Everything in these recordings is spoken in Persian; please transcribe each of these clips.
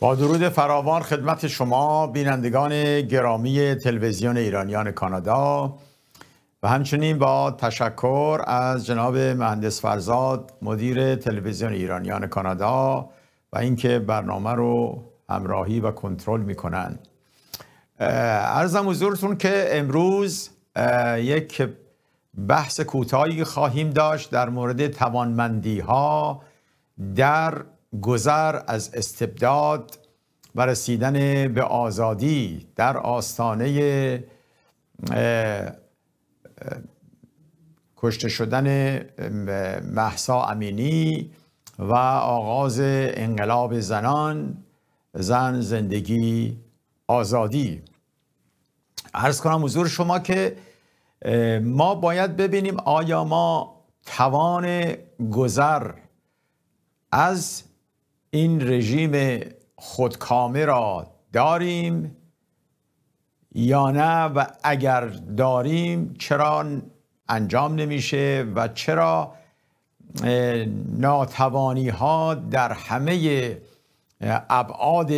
با درود فراوان خدمت شما بینندگان گرامی تلویزیون ایرانیان کانادا و همچنین با تشکر از جناب مهندس فرزاد مدیر تلویزیون ایرانیان کانادا و اینکه برنامه رو همراهی و کنترل میکنن ارزم حضورتون که امروز یک بحث کوتاهی خواهیم داشت در مورد توانمندی ها در گذر از استبداد و رسیدن به آزادی در آستانه کشته شدن محسا امینی و آغاز انقلاب زنان زن زندگی آزادی عرض کنم حضور شما که ما باید ببینیم آیا ما توان گذر از این رژیم خودکامه را داریم یا نه و اگر داریم چرا انجام نمیشه و چرا ناتوانی ها در همه ابعاد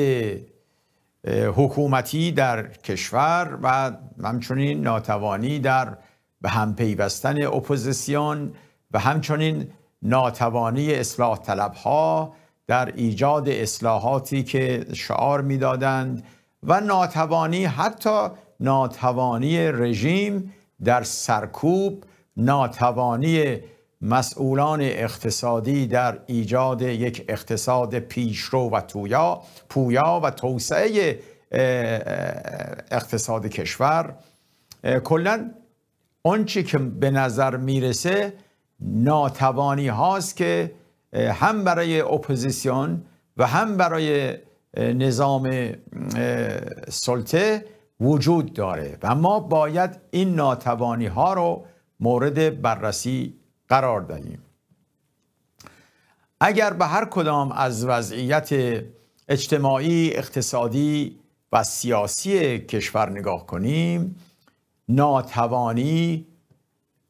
حکومتی در کشور و همچنین ناتوانی در به هم پیوستن اپوزیسیون و همچنین ناتوانی اصلاح طلب ها در ایجاد اصلاحاتی که شعار میدادند و ناتوانی حتی ناتوانی رژیم در سرکوب ناتوانی مسئولان اقتصادی در ایجاد یک اقتصاد پیشرو و تویا پویا و توسعه اقتصاد کشور کلا آنچه که به نظر میرسه ناتوانی هاست که هم برای اپوزیسیون و هم برای نظام سلطه وجود داره و ما باید این ناتوانی ها رو مورد بررسی قرار دهیم اگر به هر کدام از وضعیت اجتماعی، اقتصادی و سیاسی کشور نگاه کنیم ناتوانی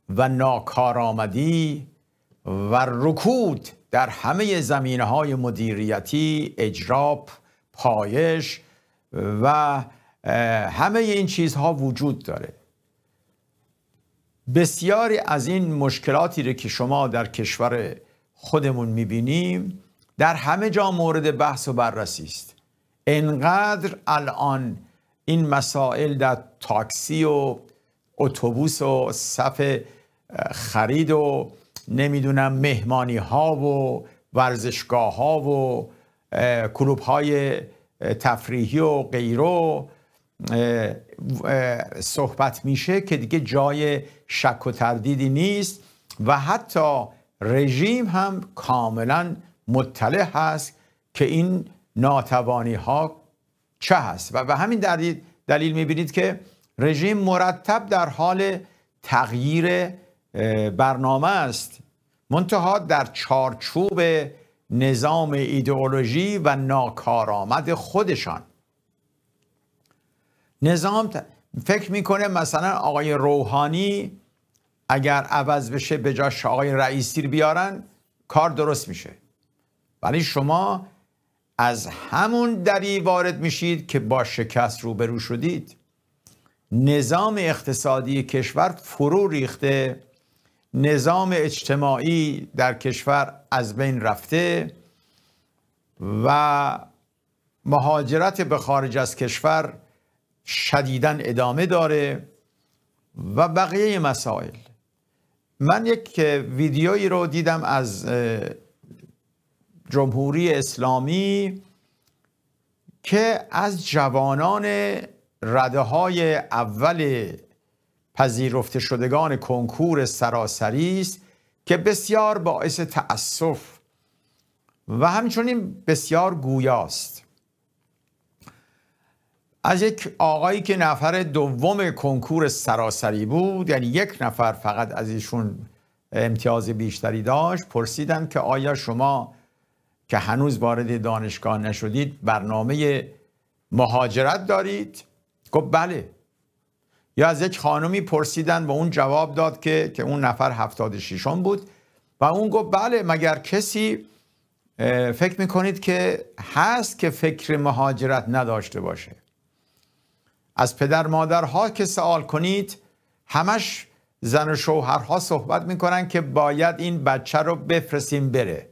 و ناکارآمدی و رکود در همه زمینه های مدیریتی اجراب پایش و همه این چیزها وجود داره بسیاری از این مشکلاتی رو که شما در کشور خودمون میبینیم در همه جا مورد بحث و بررسی است انقدر الان این مسائل در تاکسی و اتوبوس و صف خرید و نمیدونم مهمانی ها و ورزشگاه ها و کلوب های تفریحی و غیره صحبت میشه که دیگه جای شک و تردیدی نیست و حتی رژیم هم کاملا مطلع هست که این ناتوانی ها چه هست و به همین دلیل میبینید که رژیم مرتب در حال تغییر برنامه است منتها در چارچوب نظام ایدئولوژی و ناکارآمد خودشان نظام فکر میکنه مثلا آقای روحانی اگر عوض بشه به جاش آقای رئیسی بیارن کار درست میشه ولی شما از همون دری وارد میشید که با شکست روبرو شدید نظام اقتصادی کشور فرو ریخته نظام اجتماعی در کشور از بین رفته و مهاجرت به خارج از کشور شدیداً ادامه داره و بقیه مسائل من یک ویدیویی رو دیدم از جمهوری اسلامی که از جوانان رده های اول پذیرفته شدگان کنکور سراسری است که بسیار باعث تأسف و همچنین بسیار گویاست از یک آقایی که نفر دوم کنکور سراسری بود یعنی یک نفر فقط از ایشون امتیاز بیشتری داشت پرسیدند که آیا شما که هنوز وارد دانشگاه نشدید برنامه مهاجرت دارید؟ گفت بله یا از یک خانمی پرسیدن و اون جواب داد که که اون نفر 76 بود و اون گفت بله مگر کسی فکر میکنید که هست که فکر مهاجرت نداشته باشه از پدر مادرها که سوال کنید همش زن و شوهرها صحبت میکنن که باید این بچه رو بفرستیم بره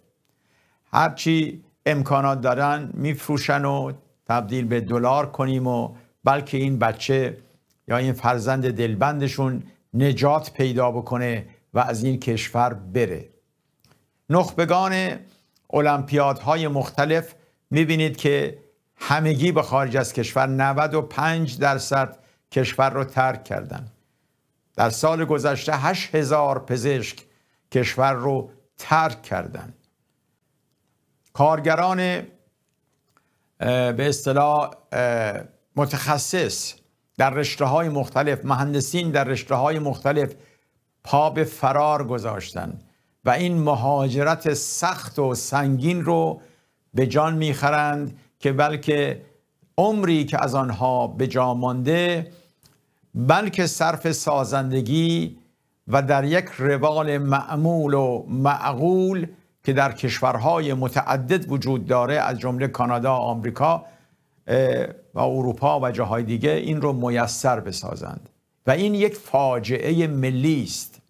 هرچی امکانات دارن میفروشن و تبدیل به دلار کنیم و بلکه این بچه یا این فرزند دلبندشون نجات پیدا بکنه و از این کشور بره نخبگان المپیادهای مختلف میبینید که همگی به خارج از کشور 95 درصد کشور رو ترک کردن در سال گذشته 8000 پزشک کشور رو ترک کردن کارگران به اصطلاح متخصص در رشته های مختلف مهندسین در رشته های مختلف پا به فرار گذاشتن و این مهاجرت سخت و سنگین رو به جان میخرند که بلکه عمری که از آنها به جا مانده بلکه صرف سازندگی و در یک روال معمول و معقول که در کشورهای متعدد وجود داره از جمله کانادا و آمریکا و اروپا و جاهای دیگه این رو میسر بسازند و این یک فاجعه ملی است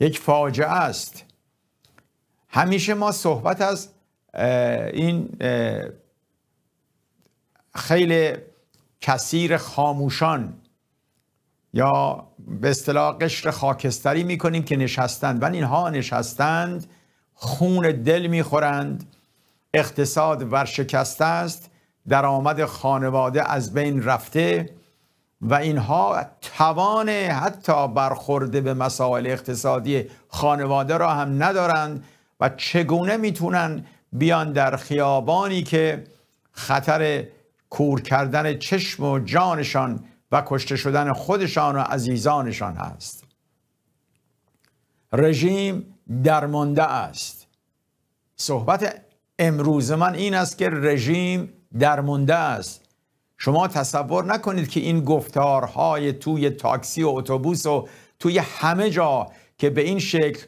یک فاجعه است همیشه ما صحبت از این خیلی کثیر خاموشان یا به اصطلاح قشر خاکستری میکنیم که نشستند و اینها نشستند خون دل میخورند اقتصاد ورشکسته است درآمد خانواده از بین رفته و اینها توان حتی برخورده به مسائل اقتصادی خانواده را هم ندارند و چگونه میتونن بیان در خیابانی که خطر کور کردن چشم و جانشان و کشته شدن خودشان و عزیزانشان هست رژیم درمانده است صحبت امروز من این است که رژیم درمونده است شما تصور نکنید که این گفتارهای توی تاکسی و اتوبوس و توی همه جا که به این شکل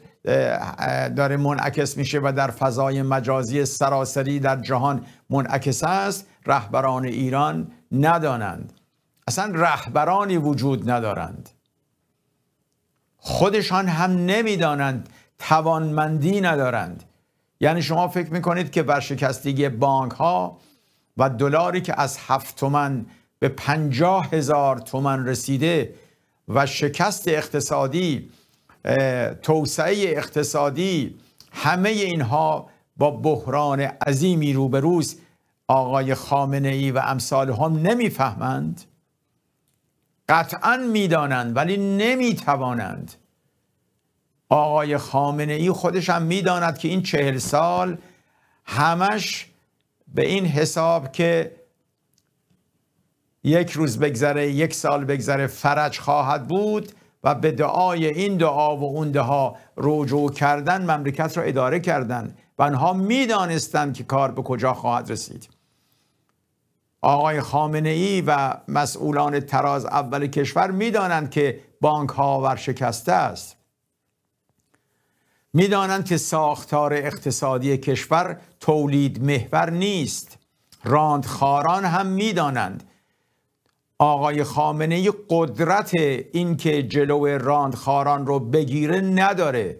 داره منعکس میشه و در فضای مجازی سراسری در جهان منعکس است رهبران ایران ندانند اصلا رهبرانی وجود ندارند خودشان هم نمیدانند توانمندی ندارند یعنی شما فکر میکنید که ورشکستگی بانک ها و دلاری که از هفت تومن به پنجاه هزار تومن رسیده و شکست اقتصادی توسعه اقتصادی همه اینها با بحران عظیمی روبروز آقای خامنه ای و امثال هم نمیفهمند قطعا میدانند ولی نمیتوانند آقای خامنه ای خودش هم میداند که این چهل سال همش به این حساب که یک روز بگذره یک سال بگذره فرج خواهد بود و به دعای این دعا و اون دعا رجوع کردن مملکت را اداره کردن و آنها میدانستند که کار به کجا خواهد رسید آقای خامنه ای و مسئولان تراز اول کشور دانند که بانک ها ورشکسته است میدانند که ساختار اقتصادی کشور تولید محور نیست راندخاران هم میدانند آقای خامنه قدرت اینکه جلو راندخاران رو بگیره نداره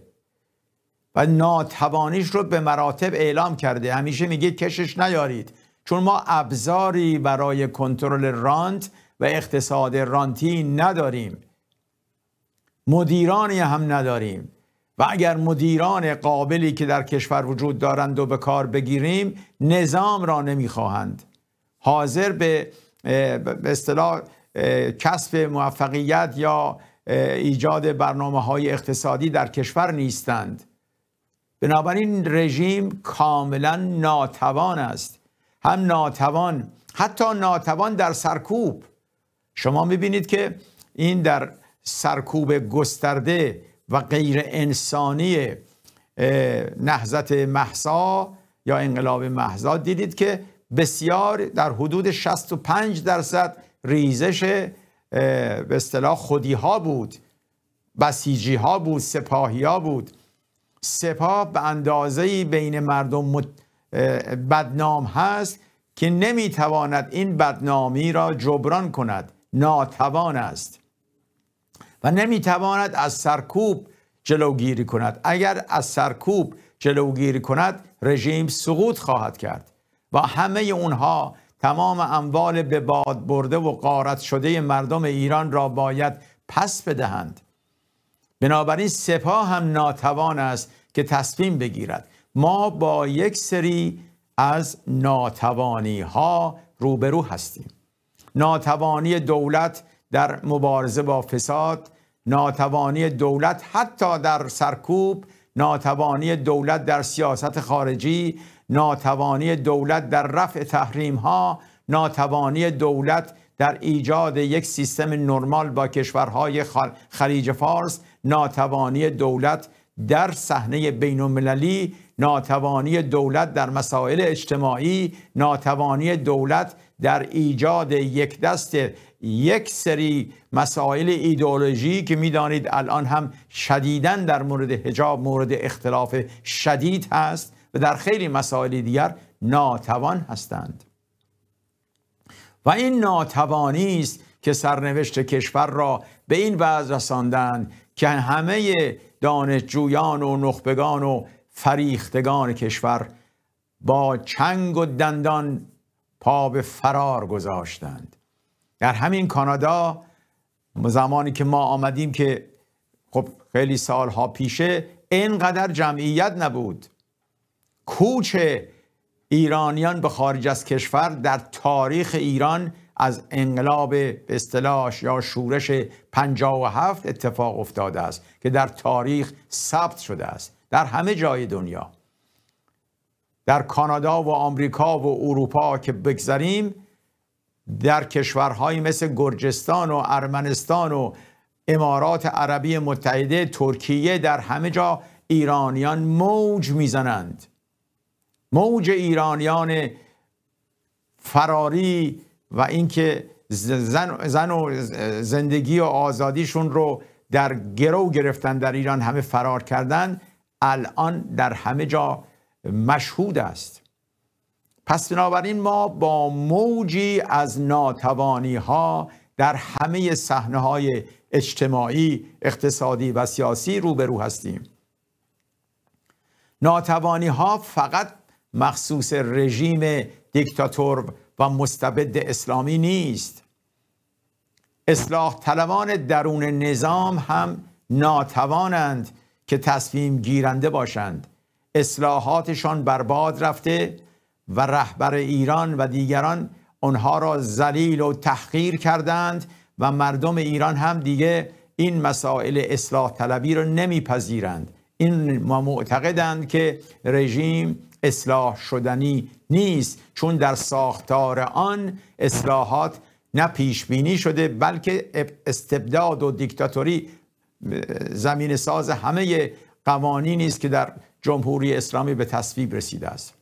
و ناتوانیش رو به مراتب اعلام کرده همیشه میگه کشش نیارید چون ما ابزاری برای کنترل رانت و اقتصاد رانتی نداریم مدیرانی هم نداریم و اگر مدیران قابلی که در کشور وجود دارند و به کار بگیریم نظام را نمیخواهند حاضر به به اصطلاح کسب موفقیت یا ایجاد برنامه های اقتصادی در کشور نیستند بنابراین رژیم کاملا ناتوان است هم ناتوان حتی ناتوان در سرکوب شما میبینید که این در سرکوب گسترده و غیر انسانی نهضت محسا یا انقلاب محسا دیدید که بسیار در حدود 65 درصد ریزش به اصطلاح خودی ها بود بسیجی ها بود سپاهی ها بود سپاه به اندازه بین مردم بدنام هست که نمیتواند این بدنامی را جبران کند ناتوان است و نمیتواند از سرکوب جلوگیری کند اگر از سرکوب جلوگیری کند رژیم سقوط خواهد کرد و همه اونها تمام اموال به باد برده و قارت شده مردم ایران را باید پس بدهند بنابراین سپاه هم ناتوان است که تصمیم بگیرد ما با یک سری از ناتوانی ها روبرو هستیم ناتوانی دولت در مبارزه با فساد ناتوانی دولت حتی در سرکوب ناتوانی دولت در سیاست خارجی ناتوانی دولت در رفع تحریم ها ناتوانی دولت در ایجاد یک سیستم نرمال با کشورهای خلیج فارس ناتوانی دولت در صحنه بین ناتوانی دولت در مسائل اجتماعی ناتوانی دولت در ایجاد یک دست یک سری مسائل ایدئولوژی که میدانید الان هم شدیدن در مورد حجاب مورد اختلاف شدید هست و در خیلی مسائل دیگر ناتوان هستند و این ناتوانی است که سرنوشت کشور را به این وضع رساندند که همه دانشجویان و نخبگان و فریختگان کشور با چنگ و دندان پا به فرار گذاشتند در همین کانادا زمانی که ما آمدیم که خب خیلی سالها پیشه اینقدر جمعیت نبود کوچ ایرانیان به خارج از کشور در تاریخ ایران از انقلاب به یا شورش 57 اتفاق افتاده است که در تاریخ ثبت شده است در همه جای دنیا در کانادا و آمریکا و اروپا که بگذریم در کشورهایی مثل گرجستان و ارمنستان و امارات عربی متحده ترکیه در همه جا ایرانیان موج میزنند موج ایرانیان فراری و اینکه زن, زن و زندگی و آزادیشون رو در گرو گرفتن در ایران همه فرار کردن الان در همه جا مشهود است پس بنابراین ما با موجی از ناتوانی ها در همه صحنه های اجتماعی، اقتصادی و سیاسی روبرو هستیم. ناتوانی ها فقط مخصوص رژیم دیکتاتور و مستبد اسلامی نیست. اصلاح طلبان درون نظام هم ناتوانند که تصمیم گیرنده باشند. اصلاحاتشان برباد رفته و رهبر ایران و دیگران آنها را ذلیل و تحقیر کردند و مردم ایران هم دیگه این مسائل اصلاح طلبی را نمیپذیرند این ما معتقدند که رژیم اصلاح شدنی نیست چون در ساختار آن اصلاحات نه پیش بینی شده بلکه استبداد و دیکتاتوری زمین ساز همه قوانینی است که در جمهوری اسلامی به تصویب رسیده است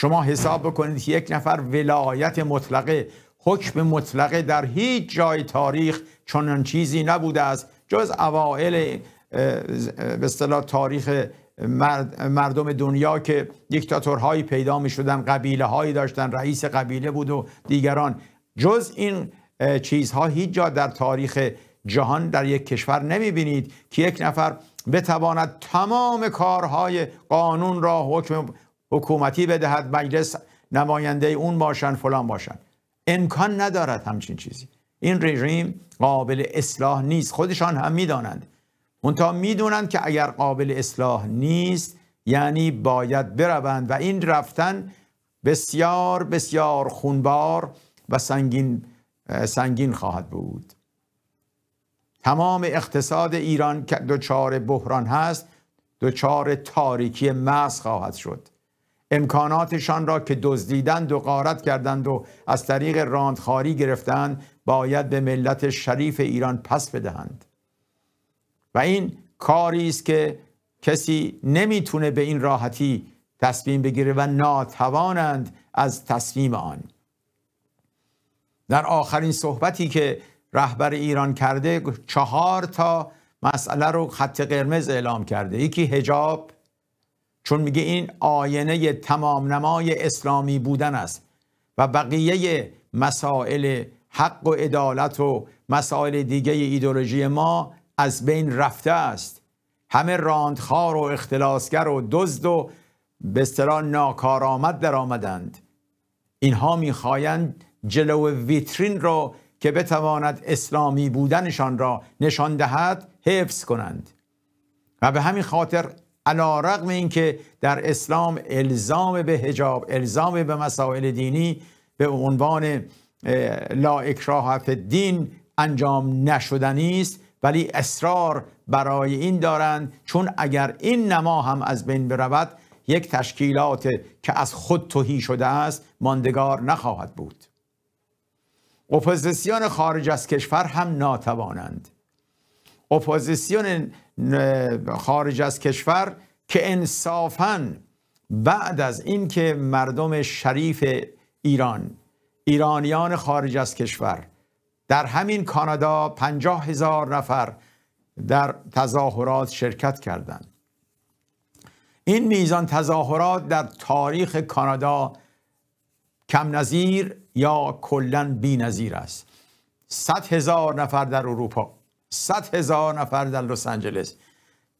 شما حساب بکنید که یک نفر ولایت مطلقه حکم مطلقه در هیچ جای تاریخ چنان چیزی نبوده است جز اوائل به تاریخ مردم دنیا که دیکتاتورهایی پیدا می شدن قبیله هایی داشتن رئیس قبیله بود و دیگران جز این چیزها هیچ جا در تاریخ جهان در یک کشور نمی بینید که یک نفر بتواند تمام کارهای قانون را حکم حکومتی بدهد مجلس نماینده اون باشن فلان باشن امکان ندارد همچین چیزی این رژیم قابل اصلاح نیست خودشان هم میدانند اونتا میدونند که اگر قابل اصلاح نیست یعنی باید بروند و این رفتن بسیار بسیار خونبار و سنگین سنگین خواهد بود تمام اقتصاد ایران که دچار بحران هست دوچار تاریکی محض خواهد شد امکاناتشان را که دزدیدند و غارت کردند و از طریق راندخاری گرفتند باید به ملت شریف ایران پس بدهند و این کاری است که کسی نمیتونه به این راحتی تصمیم بگیره و ناتوانند از تصمیم آن در آخرین صحبتی که رهبر ایران کرده چهار تا مسئله رو خط قرمز اعلام کرده یکی هجاب چون میگه این آینه تمام نمای اسلامی بودن است و بقیه مسائل حق و عدالت و مسائل دیگه ایدولوژی ما از بین رفته است همه راندخار و اختلاسگر و دزد و به اصطلاح ناکارآمد در آمدند اینها میخواهند جلو ویترین را که بتواند اسلامی بودنشان را نشان دهد حفظ کنند و به همین خاطر علا رقم این که در اسلام الزام به هجاب الزام به مسائل دینی به عنوان لا اکراه دین انجام نشدنی است ولی اصرار برای این دارند چون اگر این نما هم از بین برود یک تشکیلات که از خود توهی شده است ماندگار نخواهد بود اپوزیسیون خارج از کشور هم ناتوانند اپوزیسیون خارج از کشور که انصافا بعد از اینکه مردم شریف ایران ایرانیان خارج از کشور در همین کانادا پنجاه هزار نفر در تظاهرات شرکت کردند این میزان تظاهرات در تاریخ کانادا کم نظیر یا کلا بی نظیر است 100 هزار نفر در اروپا صد هزار نفر در لس آنجلس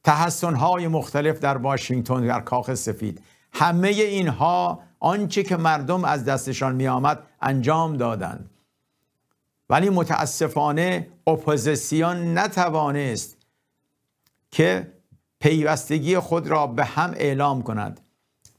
تحسن های مختلف در واشنگتن در کاخ سفید همه اینها آنچه که مردم از دستشان می آمد انجام دادند ولی متاسفانه اپوزیسیون نتوانست که پیوستگی خود را به هم اعلام کند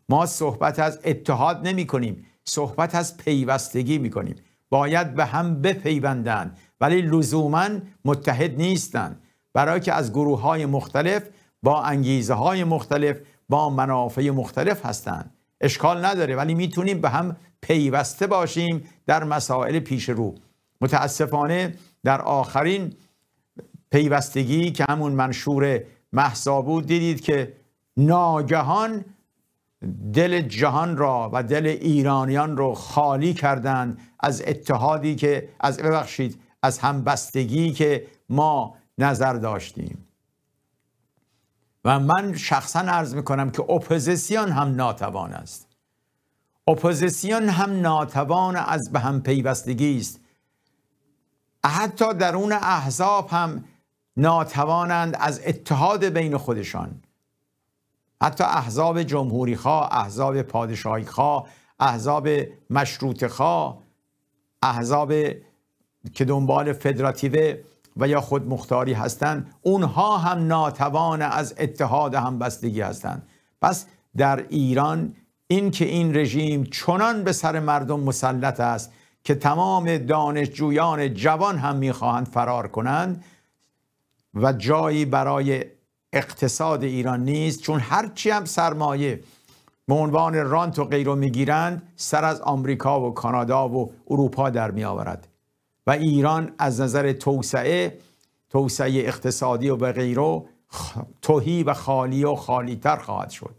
ما صحبت از اتحاد نمی کنیم صحبت از پیوستگی می کنیم باید به هم بپیوندند ولی لزوما متحد نیستند برای که از گروه های مختلف با انگیزه های مختلف با منافع مختلف هستند اشکال نداره ولی میتونیم به هم پیوسته باشیم در مسائل پیش رو متاسفانه در آخرین پیوستگی که همون منشور محسا بود دیدید که ناگهان دل جهان را و دل ایرانیان رو خالی کردند از اتحادی که از ببخشید از همبستگی که ما نظر داشتیم و من شخصا عرض میکنم که اپوزیسیون هم ناتوان است اپوزیسیون هم ناتوان از به هم پیوستگی است حتی درون احزاب هم ناتوانند از اتحاد بین خودشان حتی احزاب جمهوری خواه، احزاب پادشاهی خواه، احزاب مشروط خواه، احزاب که دنبال فدراتیوه و یا خودمختاری هستند اونها هم ناتوان از اتحاد همبستگی هستند پس در ایران این که این رژیم چنان به سر مردم مسلط است که تمام دانشجویان جوان هم میخواهند فرار کنند و جایی برای اقتصاد ایران نیست چون هرچی هم سرمایه به عنوان رانت و میگیرند سر از آمریکا و کانادا و اروپا در میآورد و ایران از نظر توسعه توسعه اقتصادی و غیره توهی و خالی و خالیتر خواهد شد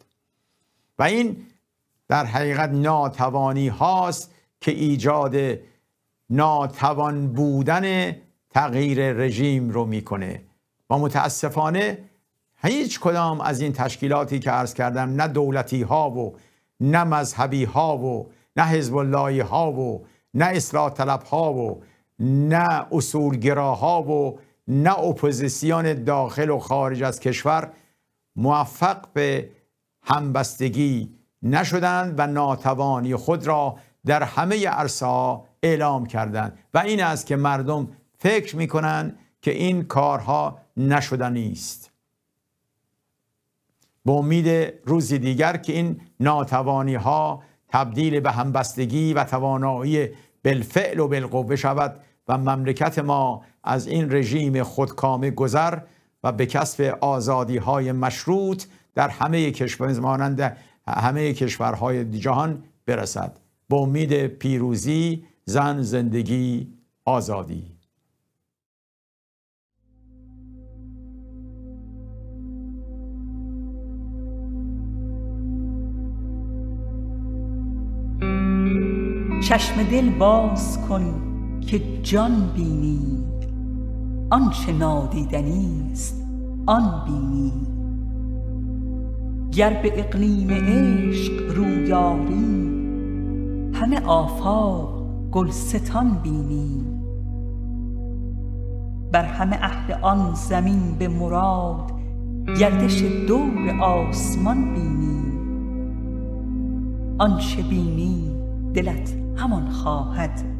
و این در حقیقت ناتوانی هاست که ایجاد ناتوان بودن تغییر رژیم رو میکنه و متاسفانه هیچ کدام از این تشکیلاتی که عرض کردم نه دولتی ها و نه مذهبی ها و نه حزب ها و نه اصلاح طلب ها و نه اصولگراها و نه اپوزیسیان داخل و خارج از کشور موفق به همبستگی نشدند و ناتوانی خود را در همه عرصه اعلام کردند و این است که مردم فکر می کنند که این کارها نشدنی است با امید روزی دیگر که این ناتوانی ها تبدیل به همبستگی و توانایی بالفعل و بالقوه شود و مملکت ما از این رژیم خودکامه گذر و به کسب آزادی های مشروط در همه کشور مانند همه کشورهای جهان برسد به امید پیروزی زن زندگی آزادی چشم دل باز کن که جان بینی آنچه نادیدنی است آن بینی گر به اقلیم عشق رویاری همه آفاق گلستان بینی بر همه اهل آن زمین به مراد گردش دور آسمان بینی آنچه بینی دلت همان خواهد